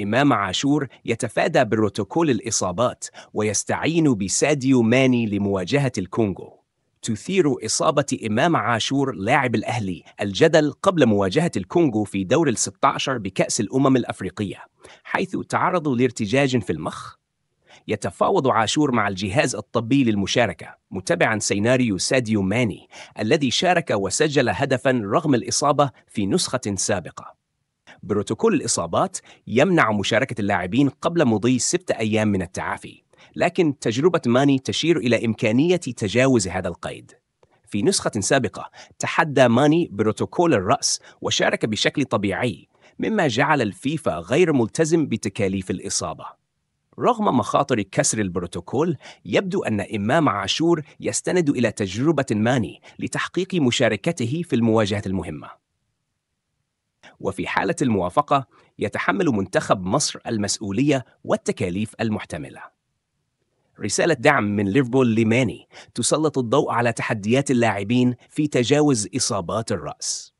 إمام عاشور يتفادى بروتوكول الإصابات ويستعين بساديو ماني لمواجهة الكونغو تثير إصابة إمام عاشور لاعب الأهلي الجدل قبل مواجهة الكونغو في دور ال 16 بكأس الأمم الأفريقية حيث تعرضوا لارتجاج في المخ يتفاوض عاشور مع الجهاز الطبي للمشاركة متبعا سيناريو ساديو ماني الذي شارك وسجل هدفا رغم الإصابة في نسخة سابقة بروتوكول الإصابات يمنع مشاركة اللاعبين قبل مضي ستة أيام من التعافي لكن تجربة ماني تشير إلى إمكانية تجاوز هذا القيد في نسخة سابقة تحدى ماني بروتوكول الرأس وشارك بشكل طبيعي مما جعل الفيفا غير ملتزم بتكاليف الإصابة رغم مخاطر كسر البروتوكول يبدو ان امام عاشور يستند الى تجربه ماني لتحقيق مشاركته في المواجهه المهمه وفي حالة الموافقة يتحمل منتخب مصر المسؤولية والتكاليف المحتملة. رسالة دعم من ليفربول لماني تسلط الضوء على تحديات اللاعبين في تجاوز إصابات الرأس.